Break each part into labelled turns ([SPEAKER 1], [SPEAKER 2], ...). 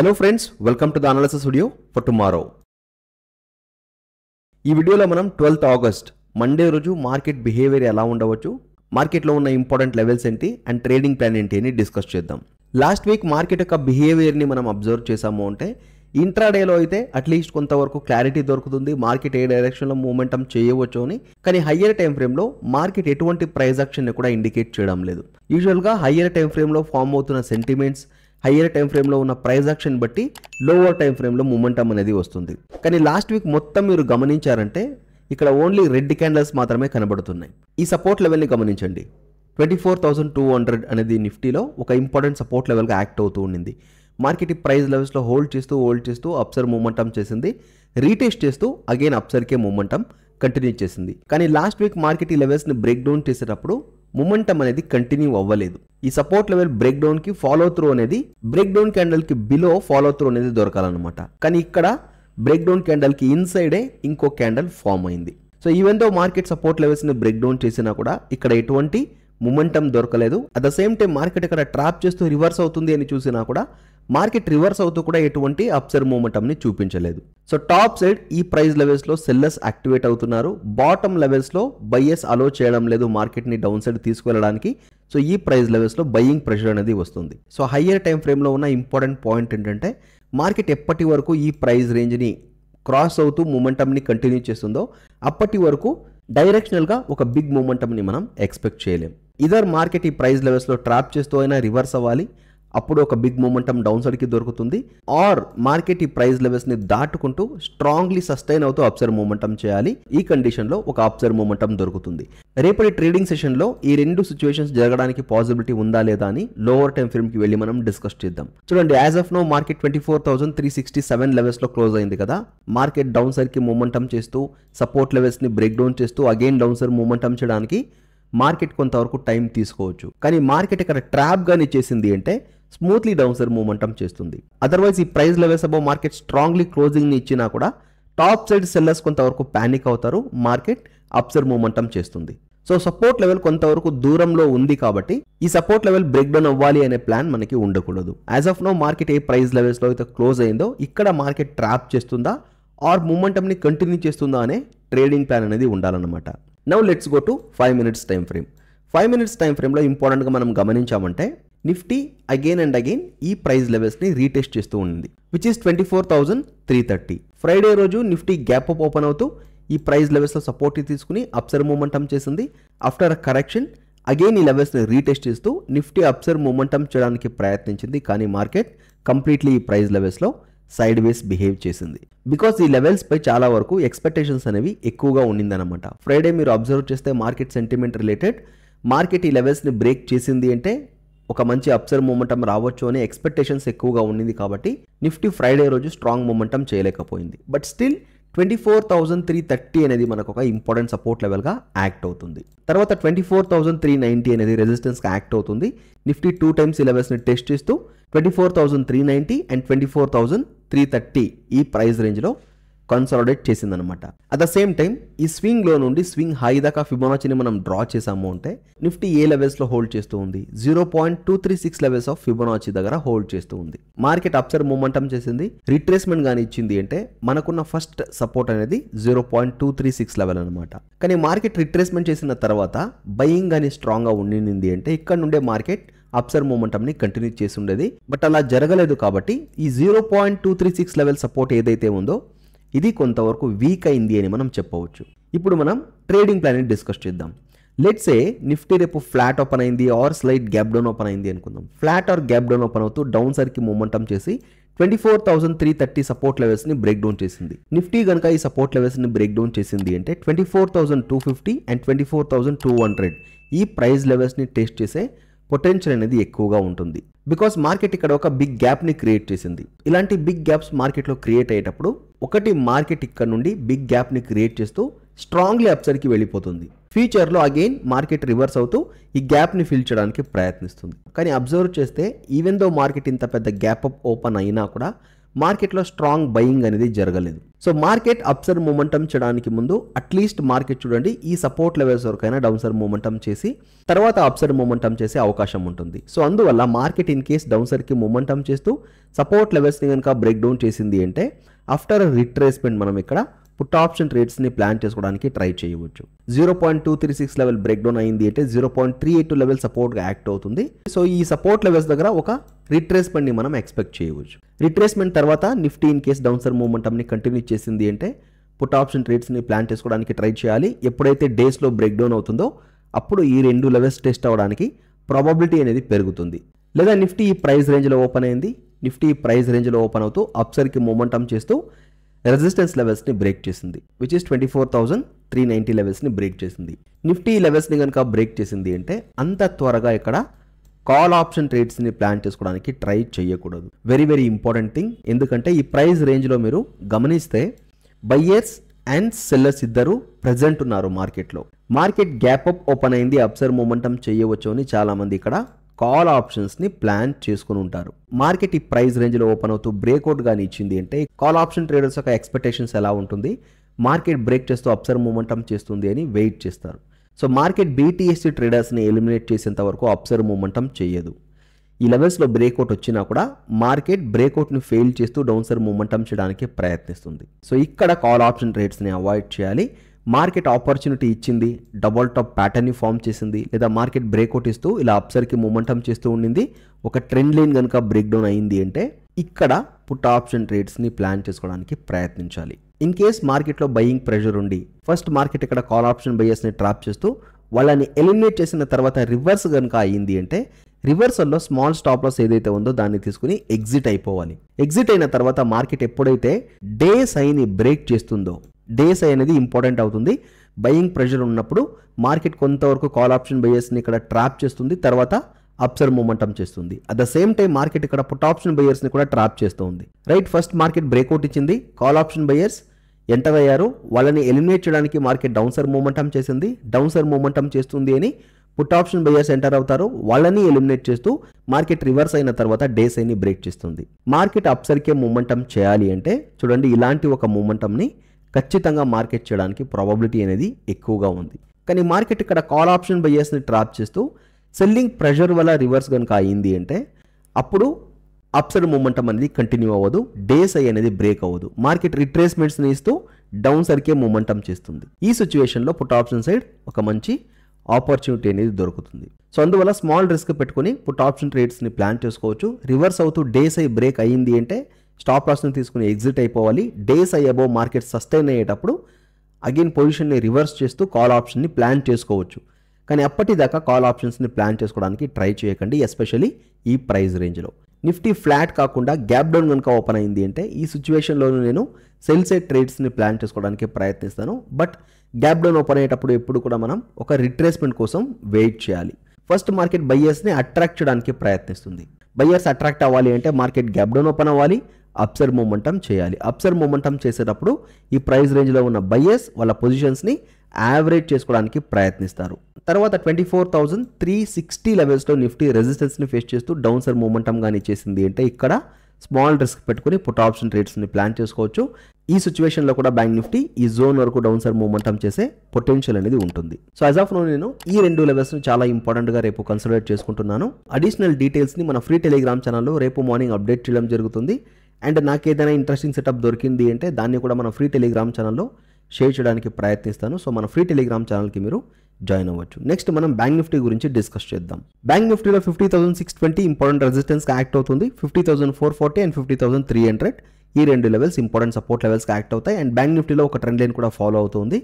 [SPEAKER 1] hello friends welcome to the analysis video for tomorrow ఈ వీడియోలో మనం ట్వెల్త్ ఆగస్ట్ మండే రోజు మార్కెట్ బిహేవియర్ ఎలా ఉండవచ్చు మార్కెట్లో ఉన్న ఇంపార్టెంట్ లెవెల్స్ ఏంటి అండ్ ట్రేడింగ్ ప్లాన్ ఏంటి అని డిస్కస్ చేద్దాం లాస్ట్ వీక్ మార్కెట్ యొక్క బిహేవియర్ని మనం అబ్జర్వ్ చేసాము అంటే ఇంట్రాడేలో అయితే అట్లీస్ట్ కొంతవరకు క్లారిటీ దొరుకుతుంది మార్కెట్ ఏ డైరెక్షన్లో మూమెంటం చేయవచ్చు అని కానీ హయ్యర్ టైం ఫ్రేమ్లో మార్కెట్ ఎటువంటి ప్రైజ్ యాక్షన్ని కూడా ఇండికేట్ చేయడం లేదు యూజువల్గా హయ్యర్ టైం ఫ్రేమ్లో ఫామ్ అవుతున్న సెంటిమెంట్స్ హయ్యర్ టైం ఫ్రేమ్లో ఉన్న ప్రైజ్ యాక్షన్ బట్టి లోవర్ టైం ఫ్రేమ్లో మూమెంటం అనేది వస్తుంది కానీ లాస్ట్ వీక్ మొత్తం మీరు గమనించారంటే ఇక్కడ ఓన్లీ రెడ్ క్యాండిల్స్ మాత్రమే కనబడుతున్నాయి ఈ సపోర్ట్ లెవెల్ని గమనించండి twenty four thousand two hundred అనేది నిఫ్టీలో ఒక ఇంపార్టెంట్ సపోర్ట్ లెవెల్గా యాక్ట్ అవుతూ ఉండింది మార్కెట్ ప్రైస్ లెవెల్స్లో హోల్డ్ చేస్తూ హోల్డ్ చేస్తూ అప్సర్ మూమెంటం చేసింది రీటెస్ట్ చేస్తూ అగైన్ అప్సర్కే మూమెంటం కంటిన్యూ చేసింది కానీ లాస్ట్ వీక్ మార్కెట్ ఈ లెవెల్స్ని బ్రేక్ డౌన్ చేసేటప్పుడు మొమెంటం అనేది కంటిన్యూ అవ్వలేదు ఈ సపోర్ట్ లెవెల్ బ్రేక్ డౌన్ కి ఫాలో త్రూ అనేది బ్రేక్ డౌన్ క్యాండల్ కి బిలో ఫాలో త్రూ అనేది దొరకాలన్నమాట కానీ ఇక్కడ బ్రేక్ డౌన్ క్యాండల్ కి ఇన్సైడే ఇంకో క్యాండల్ ఫామ్ అయింది so even though market support levels ని బ్రేక్ డౌన్ చేసినా కూడా ఇక్కడ ఎటువంటి మొమెంటం దొరకలేదు at the same time market ఇక్కడ ట్రాప్ చేస్తూ రివర్స్ అవుతుంది అని చూసినా కూడా మార్కెట్ రివర్స్ అవుతూ కూడా ఎటువంటి అప్సర్ మూమెంటమ్ని చూపించలేదు సో టాప్ సైడ్ ఈ ప్రైస్ లెవెల్స్లో సెల్లర్స్ యాక్టివేట్ అవుతున్నారు బాటమ్ లెవెల్స్లో బయ్యర్స్ అలో చేయడం లేదు మార్కెట్ని డౌన్ సైడ్ తీసుకువెళ్ళడానికి సో ఈ ప్రైస్ లెవెల్స్లో బయ్యింగ్ ప్రెషర్ అనేది వస్తుంది సో హయ్యర్ టైం ఫ్రేమ్లో ఉన్న ఇంపార్టెంట్ పాయింట్ ఏంటంటే మార్కెట్ ఎప్పటి వరకు ఈ ప్రైస్ రేంజ్ని క్రాస్ అవుతూ మూమెంటమ్ని కంటిన్యూ చేస్తుందో అప్పటి వరకు డైరెక్షనల్గా ఒక బిగ్ మూమెంటమ్ని మనం ఎక్స్పెక్ట్ చేయలేం ఇదర్ మార్కెట్ ఈ ప్రైస్ లెవెల్స్లో ట్రాప్ చేస్తూ అయినా రివర్స్ అవ్వాలి అప్పుడు ఒక బిగ్ మూమెంటం డౌన్ సైడ్కి దొరుకుతుంది ఆర్ మార్కెట్ ఈ ప్రైస్ లెవెల్స్ని దాటుకుంటూ స్ట్రాంగ్లీ సస్టైన్ అవుతూ అప్సైడ్ మూమెంటం చేయాలి ఈ కండిషన్లో ఒక అప్సైడ్ మూమెంటం దొరుకుతుంది రేపటి ట్రేడింగ్ సెషన్లో ఈ రెండు సిచ్యువేషన్స్ జరగడానికి పాసిబిలిటీ ఉందా లేదా అని లోవర్ టైం ఫ్రేమ్కి వెళ్ళి మనం డిస్కస్ చేద్దాం చూడండి as of now market twenty four thousand three sixty seven లెవెల్స్లో క్లోజ్ అయింది కదా మార్కెట్ డౌన్ సైడ్కి మూమెంటం చేస్తూ సపోర్ట్ లెవెల్స్ని బ్రేక్ డౌన్ చేస్తూ అగైన్ డౌన్ సైడ్ మూమెంటం చేయడానికి మార్కెట్ కొంతవరకు టైం తీసుకోవచ్చు కానీ మార్కెట్ ఇక్కడ ట్రాప్ ట్రాప్గానే చేసింది అంటే స్మూత్లీ డౌన్ సైడ్ మూమెంటం చేస్తుంది అదర్వైజ్ ఈ price levels above market strongly క్లోజింగ్ని ఇచ్చినా కూడా టాప్ సైడ్ సెల్లర్స్ కొంతవరకు ప్యానిక్ అవుతారు మార్కెట్ అప్ సైడ్ మూమెంటం చేస్తుంది సో సపోర్ట్ లెవెల్ కొంతవరకు దూరంలో ఉంది కాబట్టి ఈ సపోర్ట్ లెవెల్ బ్రేక్ డౌన్ అవ్వాలి అనే ప్లాన్ మనకి ఉండకూడదు యాజ్ ఆఫ్ నో మార్కెట్ ఏ ప్రైస్ లెవెల్స్లో అయితే క్లోజ్ అయిందో ఇక్కడ మార్కెట్ ట్రాప్ చేస్తుందా ఆర్ మూమెంటమ్ని కంటిన్యూ చేస్తుందా అనే ట్రేడింగ్ ప్లాన్ అనేది ఉండాలన్నమాట now let's go to five minutes time frame five minutes time ఫ్రేమ్లో ఇంపార్టెంట్గా మనం గమనించామంటే నిఫ్టీ అగైన్ అండ్ అగైన్ ఈ ప్రైస్ లెవెల్స్ని రీటెస్ట్ చేస్తూ ఉంది which is twenty four thousand three thirty Friday రోజు నిఫ్టీ గ్యాప్ అప్ ఓపెన్ అవుతూ ఈ ప్రైస్ లెవెల్స్లో సపోర్ట్ తీసుకుని అప్సర్ మూమెంటం చేసింది ఆఫ్టర్ అ కరెక్షన్ అగైన్ ఈ లెవెల్స్ని రీటెస్ట్ చేస్తూ నిఫ్టీ అప్సర్ మూమెంటం చేయడానికి ప్రయత్నించింది కానీ మార్కెట్ కంప్లీట్లీ ఈ ప్రైస్ లెవెల్స్లో సైడ్ వేస్ బిహేవ్ చేసింది బికాస్ ఈ లెవెల్స్ పై చాలా వరకు ఎక్స్పెక్టేషన్స్ అనేవి ఎక్కువగా ఉండిందనమాట ఫ్రైడే మీరు అబ్జర్వ్ చేస్తే మార్కెట్ సెంటిమెంట్ రిలేటెడ్ మార్కెట్ ఈ లెవెల్స్ని బ్రేక్ చేసింది అంటే ఒక మంచి అప్సర్ మూమెంటం రావచ్చు అనే ఎక్స్పెక్టేషన్స్ ఎక్కువగా ఉండింది కాబట్టి నిఫ్టీ ఫ్రైడే రోజు స్ట్రాంగ్ మూమెంటం చేయలేకపోయింది but still twenty four thousand three thirty అనేది మనకు ఒక ఇంపార్టెంట్ సపోర్ట్ లెవెల్గా యాక్ట్ అవుతుంది తర్వాత twenty four thousand three ninety అనేది రెసిస్టెన్స్గా యాక్ట్ అవుతుంది నిఫ్టీ టూ టైమ్స్ లెవెల్స్ని టెస్ట్ చేస్తూ twenty four thousand three ninety and twenty four thousand three thirty ఈ ప్రైస్ రేంజ్లో కన్సాలిడేట్ అనమాట అట్ ద సేమ్ టైం ఈ స్వింగ్ లో నుండి స్వింగ్ హై దాకా ఫిబోనాచిని మనం డ్రా చేసాము అంటే నిఫ్టీ ఏ లెవెల్స్ లో హోల్డ్ చేస్తూ ఉంది zero point two three six levels of Fibonacci దగ్గర హోల్డ్ చేస్తూ ఉంది మార్కెట్ అప్సర్ మూమెంటం చేసింది రిట్రేస్మెంట్ గానీ ఇచ్చింది అంటే మనకున్న ఫస్ట్ సపోర్ట్ అనేది zero point two three six level అనమాట కానీ మార్కెట్ రిట్రేస్మెంట్ చేసిన తర్వాత బయింగ్ కానీ స్ట్రాంగ్ గా ఉండింది అంటే ఇక్కడ నుండే మార్కెట్ అప్సర్ మూమెంటమ్ని కంటిన్యూ చేసి ఉండేది బట్ అలా జరగలేదు కాబట్టి ఈ zero point two three six level support ఏదైతే ఉందో ఇది కొంతవరకు వీక్ అయింది అని మనం చెప్పవచ్చు ఇప్పుడు మనం ట్రేడింగ్ ప్లాన్ని డిస్కస్ చేద్దాం ఏ నిఫ్టీ రేపు ఫ్లాట్ ఓపెన్ అయింది or slight gap down open అయింది అనుకుందాం flat or gap down open అవుతూ డౌన్ సర్కి మూమెంటం చేసి twenty four thousand three thirty support లెవెల్స్ని బ్రేక్ డౌన్ చేసింది నిఫ్టీ కనుక ఈ సపోర్ట్ లెవెల్స్ని బ్రేక్ డౌన్ చేసింది అంటే twenty four thousand two fifty and twenty four thousand two hundred ఈ ప్రైస్ లెవెల్స్ని టెస్ట్ చేసే పొటెన్షియల్ అనేది ఎక్కువగా ఉంటుంది బికాస్ మార్కెట్ ఇక్కడ ఒక బిగ్ గ్యాప్ని క్రియేట్ చేసింది ఇలాంటి బిగ్ గ్యాప్స్ మార్కెట్లో క్రియేట్ అయ్యేటప్పుడు ఒకటి మార్కెట్ ఇక్కడ నుండి బిగ్ గ్యాప్ని క్రియేట్ చేస్తూ స్ట్రాంగ్లీ అప్సైడ్కి వెళ్ళిపోతుంది ఫ్యూచర్లో అగైన్ మార్కెట్ రివర్స్ అవుతూ ఈ గ్యాప్ని ఫిల్ చేయడానికి ప్రయత్నిస్తుంది కానీ అబ్జర్వ్ చేస్తే ఈవెన్ దో మార్కెట్ ఇంత పెద్ద గ్యాప్ అప్ ఓపెన్ అయినా కూడా మార్కెట్లో స్ట్రాంగ్ బయింగ్ అనేది జరగలేదు సో మార్కెట్ అప్సర్ మూమెంటం చేయడానికి ముందు అట్లీస్ట్ మార్కెట్ చూడండి ఈ సపోర్ట్ లెవెల్స్ వరకైనా డౌన్సర్ మూమెంటం చేసి తర్వాత అప్సర్ మూమెంటం చేసే అవకాశం ఉంటుంది సో అందువల్ల మార్కెట్ ఇన్ కేస్ డౌన్సర్కి మూమెంటం చేస్తూ సపోర్ట్ లెవెల్స్ని కనుక బ్రేక్ డౌన్ చేసింది అంటే ఆఫ్టర్ రిట్రేస్మెంట్ మనం ఇక్కడ పుట్ ఆప్షన్ రేట్స్ని ప్లాన్ చేసుకోవడానికి ట్రై చేయవచ్చు zero point two three six level break down అయింది అంటే zero point three eight level సపోర్ట్గా యాక్ట్ అవుతుంది సో ఈ సపోర్ట్ లెవెల్స్ దగ్గర ఒక రిట్రేస్మెంట్ని మనం ఎక్స్పెక్ట్ చేయవచ్చు రిట్రేస్మెంట్ తర్వాత నిఫ్టీ ఇన్ కేస్ డౌన్సర్ మూమెంటమ్ని కంటిన్యూ చేసింది అంటే పుట్ ఆప్షన్ ట్రేడ్స్ని ప్లాన్ చేసుకోవడానికి ట్రై చేయాలి ఎప్పుడైతే డేస్లో బ్రేక్ డౌన్ అవుతుందో అప్పుడు ఈ రెండు లెవెల్స్ టెస్ట్ అవ్వడానికి ప్రాబబిలిటీ అనేది పెరుగుతుంది లేదా నిఫ్టీ ఈ ప్రైస్ రేంజ్లో ఓపెన్ అయింది నిఫ్టీ ప్రైస్ రేంజ్లో ఓపెన్ అవుతూ అప్సర్కి మూమెంటం చేస్తూ రెసిస్టెన్స్ లెవెల్స్ని బ్రేక్ చేసింది which is twenty four thousand three ninety లెవెల్స్ని బ్రేక్ చేసింది నిఫ్టీ లెవెల్స్ని కనుక బ్రేక్ చేసింది అంటే అంత త్వరగా ఇక్కడ కాల్ ఆప్షన్ ట్రేడ్స్ని ప్లాన్ చేసుకోవడానికి ట్రై చేయకూడదు వెరీ వెరీ ఇంపార్టెంట్ థింగ్ ఎందుకంటే ఈ ప్రైస్ రేంజ్లో మీరు గమనిస్తే బయ్యర్స్ అండ్ సెల్లర్స్ ఇద్దరు ప్రజెంట్ ఉన్నారు మార్కెట్లో మార్కెట్ గ్యాప్ అప్ ఓపెన్ అయింది అప్సర్ మూమెంటం చేయవచ్చు అని చాలామంది ఇక్కడ కాల్ ఆప్షన్స్ని ప్లాన్ చేసుకుని ఉంటారు మార్కెట్ ఈ ప్రైస్ రేంజ్లో ఓపెన్ అవుతూ బ్రేక్అవుట్ కానీ ఇచ్చింది అంటే కాల్ ఆప్షన్ ట్రేడర్స్ యొక్క ఎక్స్పెక్టేషన్స్ ఎలా ఉంటుంది మార్కెట్ బ్రేక్ చేస్తూ అప్సర్ మూమెంటం చేస్తుంది అని వెయిట్ చేస్తారు సో మార్కెట్ బీటీఎస్సీ ట్రేడర్స్ని ఎలిమినేట్ చేసేంత వరకు అప్సర్ మూమెంటం చేయదు ఈ లెవెల్స్లో బ్రేక్అవుట్ వచ్చినా కూడా మార్కెట్ బ్రేక్అవుట్ని ఫెయిల్ చేస్తూ డౌన్సర్ మూమెంటం చేయడానికి ప్రయత్నిస్తుంది సో ఇక్కడ కాల్ ఆప్షన్ రేట్స్ని అవాయిడ్ చేయాలి మార్కెట్ ఆపర్చునిటీ ఇచ్చింది డబల్ టాప్ ప్యాటర్న్ని ఫామ్ చేసింది లేదా మార్కెట్ బ్రేక్అవుట్ ఇస్తూ ఇలా అప్సర్కి మూమెంటం చేస్తూ ఉండింది ఒక ట్రెండ్ లైన్ కనుక బ్రేక్డౌన్ అయింది అంటే ఇక్కడ పుట్ ఆప్షన్ ట్రేడ్స్ని ప్లాన్ చేసుకోవడానికి ప్రయత్నించాలి ఇన్ కేస్ మార్కెట్లో బయింగ్ ప్రెషర్ ఉండి ఫస్ట్ మార్కెట్ ఇక్కడ కాల్ ఆప్షన్ బయర్స్ని ట్రాప్ చేస్తూ వాళ్ళని ఎలిమినేట్ చేసిన తర్వాత రివర్స్ కనుక అయ్యింది అంటే రివర్సల్లో స్మాల్ స్టాప్ లాస్ ఏదైతే ఉందో దాన్ని తీసుకుని ఎగ్జిట్ అయిపోవాలి ఎగ్జిట్ అయిన తర్వాత మార్కెట్ ఎప్పుడైతే డే సైని బ్రేక్ చేస్తుందో డేస్ అనేది ఇంపార్టెంట్ అవుతుంది బయింగ్ ప్రెషర్ ఉన్నప్పుడు మార్కెట్ కొంతవరకు కాల్ ఆప్షన్ బయర్స్ని ఇక్కడ ట్రాప్ చేస్తుంది తర్వాత అప్సర్ మూమెంటం చేస్తుంది at the same time market ఇక్కడ పుట్ ఆప్షన్ బయర్స్ని కూడా ట్రాప్ చేస్తుంది రైట్ ఫస్ట్ మార్కెట్ బ్రేక్అవుట్ ఇచ్చింది కాల్ ఆప్షన్ బయర్స్ ఎంటర్ అయ్యారు వాళ్ళని ఎలిమినేట్ చేయడానికి మార్కెట్ డౌన్సర్ మూమెంటం చేసింది డౌన్సర్ మూమెంటం చేస్తుంది అని పుట్ ఆప్షన్ బయర్స్ ఎంటర్ అవుతారు వాళ్ళని ఎలిమినేట్ చేస్తూ మార్కెట్ రివర్స్ అయిన తర్వాత డేస్ అయిని బ్రేక్ చేస్తుంది మార్కెట్ అప్సర్కే మూమెంటం చేయాలి అంటే చూడండి ఇలాంటి ఒక మూమెంటంని ఖచ్చితంగా మార్కెట్ చేయడానికి ప్రాబబిలిటీ అనేది ఎక్కువగా ఉంది కానీ మార్కెట్ ఇక్కడ కాల్ ఆప్షన్ బయ్యర్స్ని ట్రాప్ చేస్తూ సెల్లింగ్ ప్రెషర్ వల్ల రివర్స్ కనుక అయింది అంటే అప్పుడు అప్సైడ్ మూమెంటం అనేది కంటిన్యూ అవ్వదు డేస్ ఐ అనేది బ్రేక్ అవ్వదు మార్కెట్ రిట్రేస్మెంట్స్ని ఇస్తూ డౌన్ సరికే మూమెంటం చేస్తుంది ఈ సిచ్యువేషన్లో పుట్ ఆప్షన్ సైడ్ ఒక మంచి ఆపర్చునిటీ అనేది దొరుకుతుంది సో అందువల్ల స్మాల్ రిస్క్ పెట్టుకుని పుట్ ఆప్షన్ ట్రేడ్స్ని ప్లాన్ చేసుకోవచ్చు రివర్స్ అవుతూ డేస్ అయి బ్రేక్ అయ్యింది అంటే స్టాప్ లాస్ని తీసుకుని ఎగ్జిట్ అయిపోవాలి డేస్ అయ్యబో మార్కెట్ సస్టైన్ అయ్యేటప్పుడు అగైన్ పొజిషన్ని రివర్స్ చేస్తూ కాల్ ఆప్షన్ని ప్లాన్ చేసుకోవచ్చు కానీ అప్పటిదాకా కాల్ ఆప్షన్స్ని ప్లాన్ చేసుకోవడానికి ట్రై చేయకండి ఎస్పెషలీ ఈ ప్రైస్ రేంజ్లో నిఫ్టీ ఫ్లాట్ కాకుండా గ్యాప్ డౌన్ కనుక ఓపెన్ అయింది అంటే ఈ సిచ్యువేషన్లోనూ నేను సెల్ సైడ్ ట్రేడ్స్ని ప్లాన్ చేసుకోవడానికి ప్రయత్నిస్తాను బట్ గ్యాప్ డౌన్ ఓపెన్ అయ్యేటప్పుడు ఎప్పుడు కూడా మనం ఒక రిట్రేస్మెంట్ కోసం వెయిట్ చేయాలి ఫస్ట్ మార్కెట్ బయ్యర్స్ని అట్రాక్ట్ చేయడానికి ప్రయత్నిస్తుంది బయ్యర్స్ అట్రాక్ట్ అవ్వాలి అంటే మార్కెట్ గ్యాప్ డౌన్ ఓపెన్ అవ్వాలి అప్సర్ మూమెంటం చేయాలి అప్సర్ మూమెంటం చేసేటప్పుడు ఈ ప్రైస్ రేంజ్లో ఉన్న బయ్యర్స్ వాళ్ళ పొజిషన్స్ని యావరేజ్ చేసుకోవడానికి ప్రయత్నిస్తారు తర్వాత twenty four thousand three sixty లెవెల్స్లో నిఫ్టీ రెసిస్టెన్స్ని ఫేస్ చేస్తూ డౌన్ సర్ మూమెంటం కానీ చేసింది అంటే ఇక్కడ స్మాల్ రిస్క్ పెట్టుకుని పుట్ ఆప్షన్ ట్రేడ్స్ని ప్లాన్ చేసుకోవచ్చు ఈ సిచ్యువేషన్లో కూడా బ్యాంక్ నిఫ్టీ ఈ జోన్ వరకు డౌన్ సర్ మూమెంటం చేసే పొటెన్షియల్ అనేది ఉంటుంది సో అజ్ ఆఫ్ నో నేను ఈ రెండు లెవెల్స్ని చాలా ఇంపార్టెంట్గా రేపు కన్సిడర్ చేసుకుంటున్నాను అడిషనల్ డీటెయిల్స్ని మన ఫ్రీ టెలిగ్రామ్ ఛానల్లో రేపు మార్నింగ్ అప్డేట్ చేయడం జరుగుతుంది అండ్ నాకు ఏదైనా ఇంట్రెస్టింగ్ సెటప్ దొరికింది అంటే దాన్ని కూడా మన ఫ్రీ టెలిగ్రామ్ ఛానల్లో షేర్ చేయడానికి ప్రయత్నిస్తాను సో మన ఫ్రీ టెలిగ్రామ్ ఛానల్కి మీరు జాయిన్ అవ్వచ్చు నెక్స్ట్ మనం బ్యాంక్ నిఫ్టీ గురించి డిస్కస్ చేద్దాం బ్యాంక్ నిఫ్టీలో fifty thousand six twenty important resistance act అవుతుంది fifty thousand four forty and fifty thousand three hundred ఈ రెండు levels important support levels act అవుతాయి అండ్ బ్యాంక్ నిఫ్టీలో ఒక ట్రెండ్ లైన్ కూడా ఫాలో అవుతుంది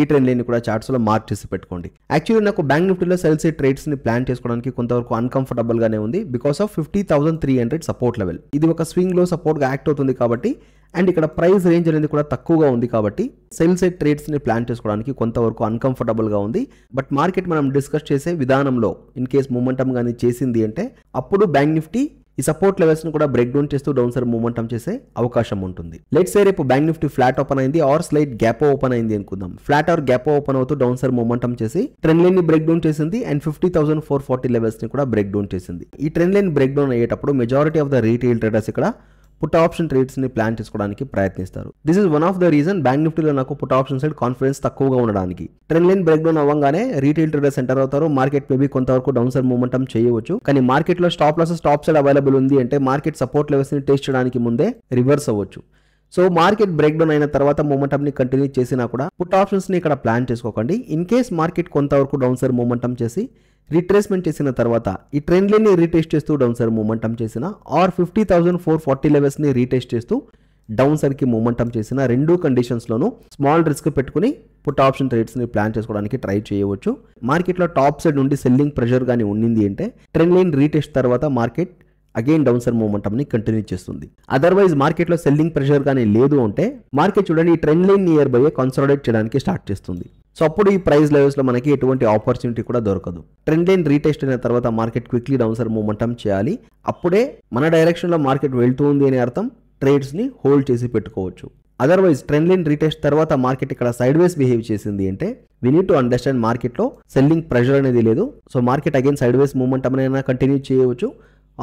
[SPEAKER 1] ఈ ట్రెండ్ లైన్ కూడా చార్ట్స్లో మార్క్ చేసి పెట్టుకోండి యాక్చువల్లీ నాకు బ్యాంక్ నిఫ్టీలో సెల్స్ ని ప్లాన్ చేసుకోవడానికి కొంతవరకు అన్కంఫర్టబుల్గానే ఉంది because of fifty thousand three hundred support level ఇది ఒక స్వింగ్లో సపోర్ట్గా యాక్ట్ అవుతుంది కాబట్టి అండ్ ఇక్కడ ప్రైస్ రేంజ్ అనేది కూడా తక్కువగా ఉంది కాబట్టి సెల్ సైడ్ ట్రేడ్స్ని ప్లాన్ చేసుకోవడానికి కొంతవరకు అన్కంఫర్టబుల్గా ఉంది బట్ మార్కెట్ మనం డిస్కస్ చేసే విధానంలో ఇన్ కేస్ మూమెంటం కానీ చేసింది అంటే అప్పుడు బ్యాంక్ నిఫ్టీ ఈ సపోర్ట్ లెవెల్స్ ను కూడా బ్రేక్ డౌన్ చేస్తూ డౌన్ సైడ్ మూవ్మెంట్ చేసే అవకాశం ఉంటుంది లెట్ సే రేపు బ్యాంక్ నిఫ్టీ ఫ్లాట్ ఓపెన్ అయింది ఆర్ స్లైట్ గ్యాప్ ఓపెన్ అయింది అనుకుందాం ఫ్లాట్ ఆర్ గ్యాప్ ఓపెన్ అవుతూ డౌన్ సైడ్ మూమెంటం చేసి ట్రెండ్ లైన్ ని బ్రేక్ డౌన్ చేసింది and fifty thousand four forty levels ని కూడా బ్రేక్ డౌన్ చేసింది ఈ ట్రెండ్ లైన్ బ్రేక్ డౌన్ అయ్యేటప్పుడు majority of the retail traders ఇక్కడ పుట్ ఆప్షన్ ని ప్లాన్ చేసుకోవడానికి ప్రయత్నిస్తారు this is one of the reason bank నిఫ్టీలో నాకు పుట్ ఆప్షన్ సైడ్ కాన్ఫిడెన్స్ తక్కువగా ఉండడానికి ట్రెండ్ లైన్ బ్రేక్ డౌన్ అవ్వగానే రీటైల్ ట్రేడర్స్ ఎంటర్ అవుతారు మార్కెట్ మేబీ కొంతవరకు డౌన్ సైడ్ మూమెంటం చేయవచ్చు కానీ మార్కెట్లో stop loss stop side available ఉంది అంటే మార్కెట్ సపోర్ట్ లెవెల్స్ని టేస్ట్ చేయడానికి ముందే రివర్స్ అవ్వచ్చు సో మార్కెట్ బ్రేక్ డౌన్ అయిన తర్వాత మూమెంటంని కంటిన్యూ చేసినా కూడా పుట్ ఆప్షన్స్ని ఇక్కడ ప్లాన్ చేసుకోకండి ఇన్ కేస్ మార్కెట్ కొంతవరకు డౌన్ సైడ్ మూమెంటం చేసి రిట్రేస్మెంట్ చేసిన తర్వాత ఈ ట్రెండ్ లైన్ని రీటెస్ట్ చేస్తూ డౌన్ సైడ్ మూమెంటం చేసిన or fifty thousand four forty లెవెల్స్ని రీటెస్ట్ చేస్తూ డౌన్ సైడ్కి మూమెంటం చేసిన రెండు కండిషన్స్లోనూ స్మాల్ రిస్క్ పెట్టుకుని పుట్ ఆప్షన్ ట్రేడ్స్ని ప్లాన్ చేసుకోవడానికి ట్రై చేయవచ్చు మార్కెట్లో టాప్ సైడ్ నుండి సెల్లింగ్ ప్రెషర్ కానీ ఉండింది అంటే ట్రెండ్ లైన్ రీటెస్ట్ తర్వాత మార్కెట్ అగైన్ డౌన్ సైడ్ మూమెంటంని కంటిన్యూ చేస్తుంది అదర్వైజ్ మార్కెట్లో సెల్లింగ్ ప్రెషర్ కానీ లేదు అంటే మార్కెట్ చూడండి ఈ trend line near by consolidate చేయడానికి స్టార్ట్ చేస్తుంది సో అప్పుడు ఈ ప్రైస్ లెవెల్స్లో మనకి ఎటువంటి ఆపర్చునిటీ కూడా దొరకదు ట్రెండ్ లైన్ రీటెస్ట్ అయిన తర్వాత మార్కెట్ క్విక్లీ డౌన్సర్ మూమెంటం చేయాలి అప్పుడే మన డైరెక్షన్లో మార్కెట్ వెళ్తుంది అనే అర్థం ట్రేడ్స్ని హోల్డ్ చేసి పెట్టుకోవచ్చు అదర్వైజ్ ట్రెండ్ లైన్ రీటెస్ట్ తర్వాత మార్కెట్ ఇక్కడ సైడ్ వేస్ బిహేవ్ చేసింది అంటే వీ నీడ్ టు అండర్స్టాండ్ మార్కెట్లో సెల్లింగ్ ప్రెషర్ అనేది లేదు so market again sideways movement అయినా కంటిన్యూ చేయవచ్చు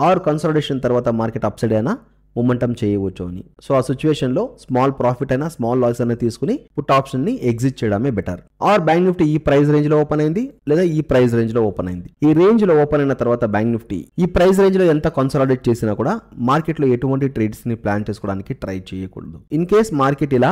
[SPEAKER 1] ఆర్ కన్సల్టేషన్ తర్వాత మార్కెట్ అప్సైడ్ అయినా మూమెంటం చేయవచ్చు అని సో ఆ సిచ్యువేషన్లో స్మాల్ ప్రాఫిట్ అయినా స్మాల్ లాస్ అయినా తీసుకుని పుట్ ఆప్షన్ని ఎగ్జిట్ చేయడమే బెటర్ ఆర్ బ్యాంక్ నిఫ్టీ ఈ ప్రైస్ రేంజ్ లో ఓపెన్ అయింది లేదా ఈ ప్రైస్ రేంజ్ లో ఓపెన్ అయింది ఈ రేంజ్ లో ఓపెన్ అయిన తర్వాత బ్యాంక్ నిఫ్టీ ఈ ప్రైస్ రేంజ్ లో ఎంత కన్సాలిడేట్ చేసినా కూడా మార్కెట్లో ఎటువంటి ట్రేడ్స్ ని ప్లాన్ చేసుకోవడానికి ట్రై చేయకూడదు ఇన్ కేస్ మార్కెట్ ఇలా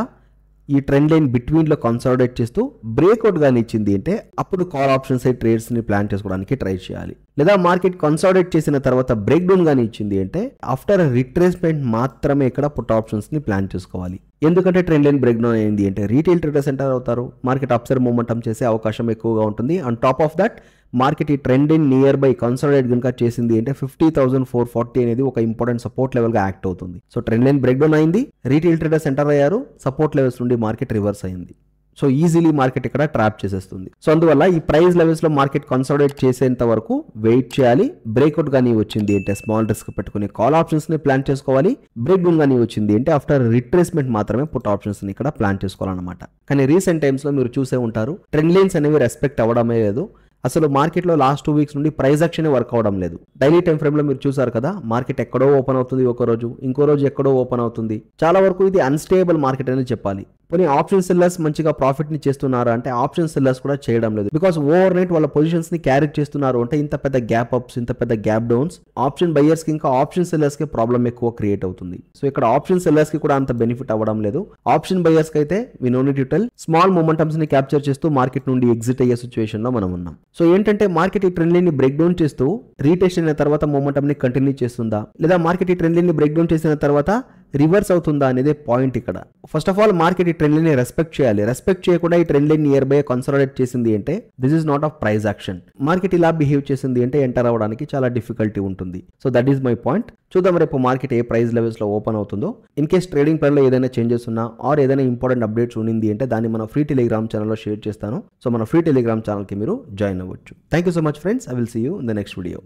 [SPEAKER 1] ఈ ట్రెండ్ లైన్ బిట్వీన్లో కన్సాలిడేట్ చేస్తూ బ్రేక్అవుట్ కానీ ఇచ్చింది అంటే అప్పుడు కాల్ ఆప్షన్స్ అయి ట్రేడ్స్ని ప్లాన్ చేసుకోవడానికి ట్రై చేయాలి లేదా మార్కెట్ కన్సాలిడేట్ చేసిన తర్వాత బ్రేక్ డౌన్ కానీ ఇచ్చింది అంటే ఆఫ్టర్ రిట్రేస్మెంట్ మాత్రమే ఇక్కడ పుట్ ఆప్షన్స్ని ప్లాన్ చేసుకోవాలి ఎందుకంటే ట్రెండ్ లైన్ బ్రేక్ డౌన్ అయింది అంటే రీటైల్ ట్రేడర్స్ ఎంటర్ అవుతారు మార్కెట్ అప్సర్ మూమెంటం చేసే అవకాశం ఎక్కువగా ఉంటుంది and top of that market ఈ trend in near by consolidate కనుక చేసింది అంటే ఫిఫ్టీ థౌసండ్ ఫోర్ ఫార్టీ అనేది ఒక ఇంపార్టెంట్ సపోర్ట్ లెవెల్గా యాక్ట్ అవుతుంది so trend line break down అయింది రీటైల్ ట్రేడర్స్ ఎంటర్ అయ్యారు సపోర్ట్ లెవెల్స్ నుండి మార్కెట్ రివర్స్ అయింది సో ఈజీలీ మార్కెట్ ఇక్కడ ట్రాప్ చేసేస్తుంది సో అందువల్ల ఈ ప్రైస్ లెవెల్స్లో మార్కెట్ కన్సల్టేట్ చేసేంత వరకు వెయిట్ చేయాలి బ్రేక్అవుట్ కానీ వచ్చింది అంటే స్మాల్ రిస్క్ పెట్టుకునే కాల్ ఆప్షన్స్ని ప్లాన్ చేసుకోవాలి బ్రేక్ డౌన్ కానీ వచ్చింది అంటే ఆఫ్టర్ రిట్రేస్మెంట్ మాత్రమే పుట్ ఆప్షన్స్ని ఇక్కడ ప్లాన్ చేసుకోవాలన్నమాట కానీ రీసెంట్ టైమ్స్లో మీరు చూసే ఉంటారు ట్రెండ్ లైన్స్ అనేవి రెస్పెక్ట్ అవ్వడమే లేదు అసలు మార్కెట్లో లాస్ట్ టూ వీక్స్ నుండి ప్రైజ్ యాక్షన్ వర్క్ అవడం లేదు డైలీ టైం లో మీరు చూసారు కదా మార్కెట్ ఎక్కడో ఓపెన్ అవుతుంది ఒక రోజు ఇంకో రోజు ఎక్కడో ఓపెన్ అవుతుంది చాలా వరకు ఇది అన్స్టేబుల్ మార్కెట్ అని చెప్పాలి కొన్ని ఆప్షన్ సెల్లర్స్ మంచిగా ప్రాఫిట్ ని చేస్తున్నారు అంటే ఆప్షన్ సెల్లర్స్ కూడా చేయడం లేదు బికాస్ ఓవర్ నైట్ వాళ్ళ పొజిషన్స్ ని క్యారీ చేస్తున్నారు అంటే ఇంత పెద్ద గ్యాప్ అప్స్ ఇంత పెద్ద గ్యాప్ డౌన్స్ ఆప్షన్ బయర్స్ కి ఇంకా ఆప్షన్ సెల్లర్స్ కి ప్రాబ్లం ఎక్కువ క్రియేట్ అవుతుంది సో ఇక్కడ ఆప్షన్ సెల్లర్స్ కి కూడా అంత బెనిఫిట్ అవ్వడం లేదు ఆప్షన్ బయర్స్ కి అయితే వినోని ట్యూటల్ స్మాల్ మూమెంటమ్స్ ని క్యాప్చర్ చేస్తూ మార్కెట్ నుండి ఎగ్జిట్ అయ్యే సిచ్యువేషన్ లో మనం ఉన్నాం సో ఏంటంటే మార్కెట్ ఈ ట్రెండ్ లైన్ ని బ్రేక్ డౌన్ చేస్తూ రీటెస్ట్ అయిన తర్వాత మూమెంటం ని కంటిన్యూ చేస్తుందా లేదా మార్కెట్ ఈ ట్రెండ్ లైన్ ని బ్రేక్ డౌన్ చేసిన తర్వాత రివర్స్ అవుతుందా అనేది పాయింట్ ఇక్కడ ఫస్ట్ ఆఫ్ ఆల్ మార్కెట్ ఈ ట్రెండ్ లైన్ రెస్పెక్ట్ చేయాలి రెస్పెక్ట్ చేయకుండా ఈ trend line near by consolidate చేసింది అంటే this is not of price action market ఇలా బిహేవ్ చేసింది అంటే ఎంటర్ అవ్వడానికి చాలా డిఫికల్టీ ఉంటుంది so that is my point చూద్దాం రేపు మార్కెట్ ఏ ప్రైస్ లెవెల్స్ లో ఓపెన్ అవుతుందో ఇన్ కేస్ ట్రేడింగ్ లో ఏదైనా చేంజెస్ ఉన్నా ఆర్ ఏదైనా ఇంపార్టెంట్ అప్డేట్స్ ఉన్నింది అంటే దాన్ని మన ఫ్రీ టెలిగ్రామ్ ఛానల్లో షేర్ చేస్తాను సో మన ఫ్రీ టెలిగ్రామ్ ఛానల్ కి మీరు జాయిన్ అవ్వచ్చు thank you so much friends I will see you in the next video